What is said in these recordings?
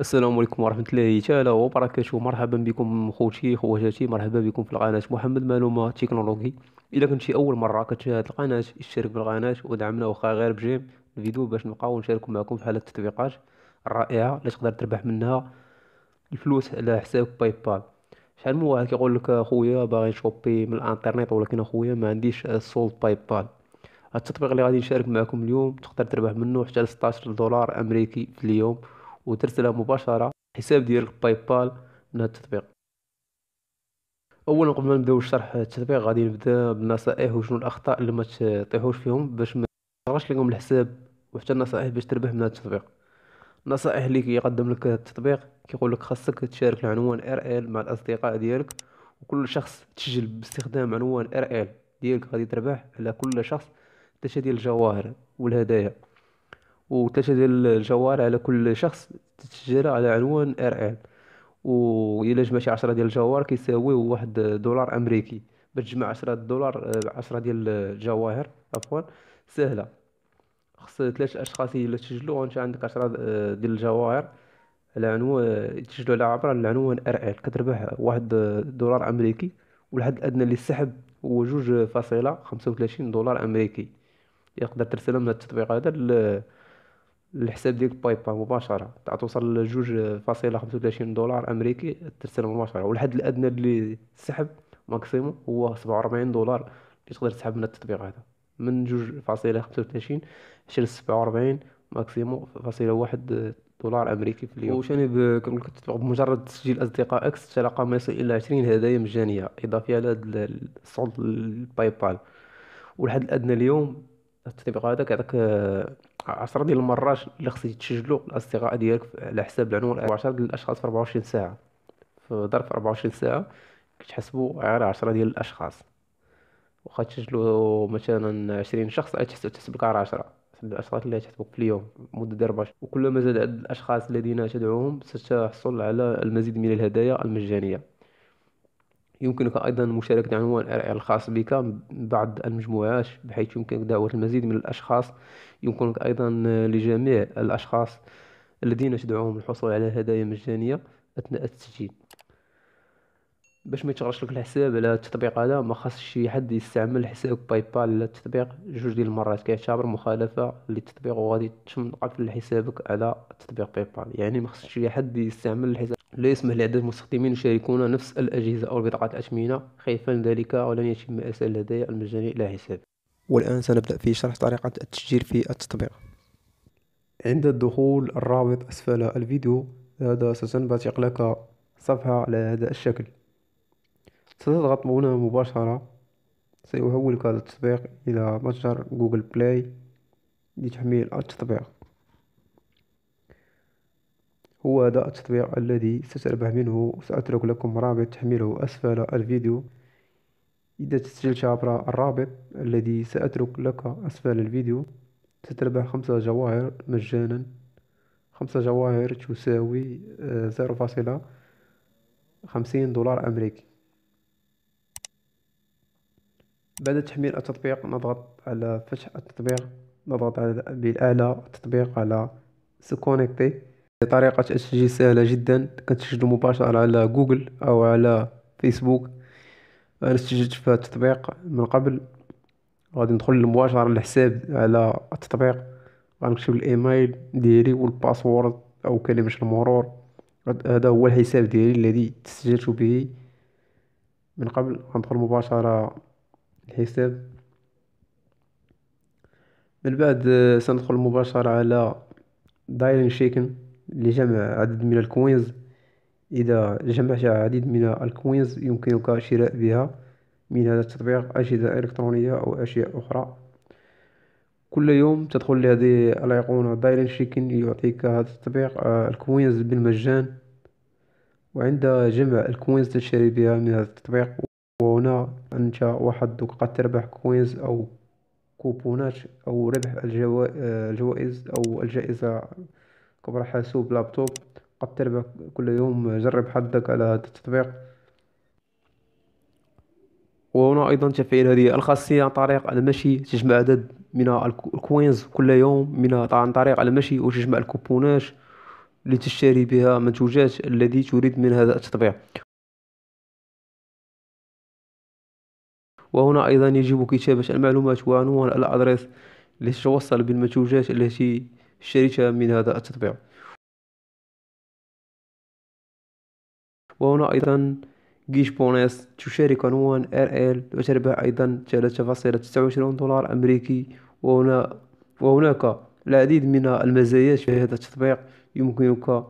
السلام عليكم ورحمة الله تعالى وبركاته مرحبا بكم خوتي خواتاتي مرحبا بكم في القناة محمد معلومة تكنولوجي إذا كنت شي أول مرة كتشاهد القناة اشترك بالقناة ودعمنا وخا غير بجيم الفيديو باش نبقاو نشاركو معكم في حالة التطبيقات الرائعة اللي تقدر تربح منها الفلوس على حسابك باي بال شحال من واحد كيقول لك اخويا باغي نشوبي من الانترنيت ولكن اخويا ما عنديش السولد باي بال التطبيق اللي غادي نشارك معكم اليوم تقدر تربح منه حتى ل 16 دولار امريكي في اليوم وترسلها مباشره حساب ديالك باي بال من هاد التطبيق اولا قبل ما نبداو شرح التطبيق غادي نبدا بالنصائح وشنو الاخطاء اللي ما تطيحوش فيهم باش ما تغرش لكم الحساب وحتى النصائح باش تربح من هاد التطبيق النصائح اللي كيقدم لك التطبيق كيقول لك خاصك تشارك العنوان ار ال مع الاصدقاء ديالك وكل شخص تسجل باستخدام عنوان ار ال ديالك غادي تربح على كل شخص تشتري الجواهر والهدايا وتشهد ديال على كل شخص تتسجل على عنوان ار ان جمع جمعتي عشرة ديال الجوار كيساويو واحد دولار أمريكي باش تجمع عشرة دولار 10 آه، ديال الجواهر عفوا سهلة خص ثلاث أشخاص الى تسجلوا وأنت عندك عشرة آه، ديال الجواهر على عنوان تسجلوا على عبر العنوان ار ان كتربح واحد دولار أمريكي والحد الأدنى للسحب هو جوج فاصلة خمسة وثلاثين دولار أمريكي يقدر ترسلها من التطبيق هذا الحساب ديالك باي با مباشره تاع توصل لجوج فاصله خمسة وثلاثين دولار امريكي ترسل مباشره والحد الادنى اللي تسحب ماكسيموم هو سبعة وربعين دولار اللي تقدر تسحب من التطبيق هذا من جوج فاصله خمسة وثلاثين حتى سبعة وربعين ماكسيموم فاصله واحد دولار امريكي في اليوم وشاني كما قلت بمجرد تسجيل اصدقاء اكس تلقى ما يصل الى عشرين هدايا مجانيه اضافيه لهذا الصعود الباي بال والحد الادنى اليوم التطبيق هذاك يعطيك 10 آه، ديال المرات اللي خصك تسجلوا الاصدقاء ديالك على حساب العنوان 10 ديال الاشخاص في 24 ساعه في ظرف 24 ساعه كتحسبوا غير 10 ديال الاشخاص واخا تسجلوا مثلا 20 شخص تحسب تحسب لك غير 10 الاشخاص اللي تحسبوك في اليوم مده ديال 14 وكلما زاد عدد الاشخاص الذين تدعوهم ستحصل على المزيد من الهدايا المجانيه يمكنك أيضا مشاركة عنوان الرعي الخاص بك بعض المجموعات بحيث يمكنك دعوة المزيد من الأشخاص يمكنك أيضا لجميع الأشخاص الذين تدعوهم للحصول على هدايا مجانية أثناء التسجيل باش ما يتغرش لك الحساب على التطبيق هذا ما خاصش شي حد يستعمل حساب باي بال التطبيق جوج ديال المرات كيعتبر مخالفه للتطبيق وغادي تشم قفل حسابك على تطبيق باي بال يعني ما خاصش شي حد يستعمل الحساب لا يسمح لعدة مستخدمين يشاركون نفس الأجهزة أو بطاقة الأثمنة خايفا من ذلك ولن يتم إرسال الهدايا المجانية إلى حسابي والآن سنبدأ في شرح طريقة التسجيل في التطبيق عند الدخول الرابط أسفل الفيديو هذا ستنبثق لك صفحة على هذا الشكل ستضغط هنا مباشرة سيحولك هذا التطبيق إلى متجر جوجل بلاي لتحميل التطبيق هو هذا التطبيق الذي ستربح منه سأترك لكم رابط تحميله أسفل الفيديو إذا تسجلت عبر الرابط الذي سأترك لك أسفل الفيديو ستربح خمسة جواهر مجانا خمسة جواهر تساوي زيرو آه، فاصلة خمسين دولار أمريكي بعد تحميل التطبيق نضغط على فتح التطبيق نضغط على بالأعلى التطبيق على سكونكتي طريقة التسجيل سهلة جدا كتسجلو مباشرة على جوجل أو على فيسبوك أنا سجلت في التطبيق من قبل غادي ندخل مباشرة للحساب على التطبيق غنكتب الإيميل ديالي والباسورد أو كلمة المرور هدا هو الحساب ديالي الذي تسجلت به من قبل غندخل مباشرة للحساب من بعد سندخل مباشرة على دايلين شيكن. لجمع عدد من الكوينز إذا جمعت عديد من الكوينز يمكنك شراء بها من هذا التطبيق أجهزة إلكترونية أو أشياء أخرى كل يوم تدخل لهذه الأيقونة دايلن شيكن يعطيك هذا التطبيق آه، الكوينز بالمجان وعند جمع الكوينز تشتري بها من هذا التطبيق وهنا أنت وحدك قد تربح كوينز أو كوبونات أو ربح آه، الجوائز أو الجائزة كبر حاسوب لابتوب قد تربح كل يوم جرب حدك على هذا التطبيق وهنا أيضا تفعيل هذه الخاصية عن طريق المشي تجمع عدد من الكوينز كل يوم من عن طريق المشي وتجمع الكوبونات لتشتري بها منتوجات الذي تريد من هذا التطبيق وهنا أيضا يجب كتابة المعلومات وعنوان الأدرس لتتوصل بالمنتوجات التي الشركة من هذا التطبيق وهنا أيضا جيش بونس تشارك عنوان RL وتربح أيضا 3.29 دولار أمريكي وهنا وهناك العديد من المزايا في هذا التطبيق يمكنك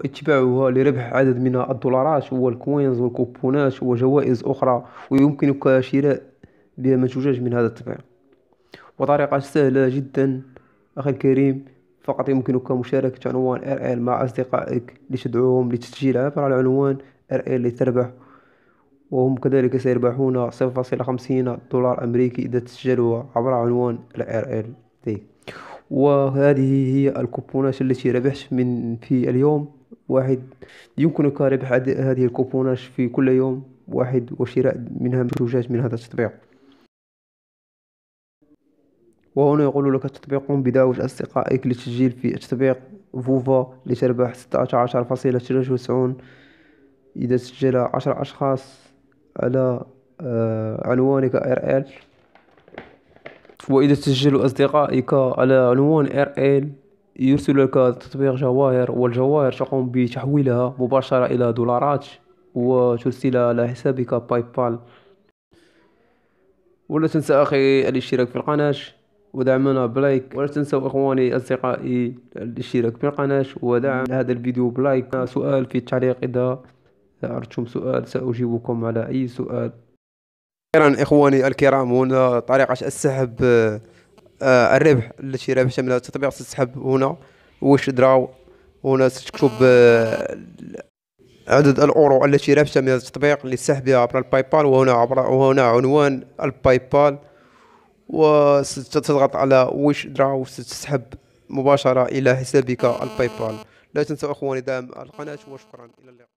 اتباعها لربح عدد من الدولارات والكوينز والكوبونات وجوائز أخرى ويمكنك شراء بها منتوجات من هذا التطبيق بطريقة سهلة جدا أخي الكريم فقط يمكنك مشاركة عنوان RL مع أصدقائك لتدعوهم لتسجيل عبر العنوان RL لتربح وهم كذلك سيربحون 0.50 دولار أمريكي إذا تسجلوا عبر عنوان RL وهذه هي الكوبونات التي ربحت من في اليوم واحد يمكنك ربح هذه الكوبونات في كل يوم واحد وشراء منها منتوجات من هذا التطبيق وهنا يقول لك تطبيق بدعوة أصدقائك للتسجيل في تطبيق فوفا لتربح عشر فاصلة وتسعون إذا سجل عشر أشخاص على آه، عنوانك RL وإذا سجلوا أصدقائك على عنوان RL يرسل لك تطبيق جواهر والجواهر تقوم بتحويلها مباشرة إلى دولارات وترسلها على حسابك باي بال ولا تنسى أخي الاشتراك في القناة ودعمنا بلايك ولا تنسوا اخواني اصدقائي الاشتراك في القناه ودعم هذا الفيديو بلايك سؤال في التعليق اذا عرضتم سؤال ساجيبكم على اي سؤال اخيرا اخواني الكرام هنا طريقه السحب آه الربح التي ربحت من التطبيق السحب هنا وش دراو هنا ستكتب آه، عدد الاورو التي ربحت من التطبيق لسحبها عبر الباي بال وهنا عبر وهنا عنوان الباي بال وستضغط على ويش دراو ستسحب مباشرة إلى حسابك آه. الباي بال لا تنسوا أخواني دعم القناة وشكرا إلى اللقاء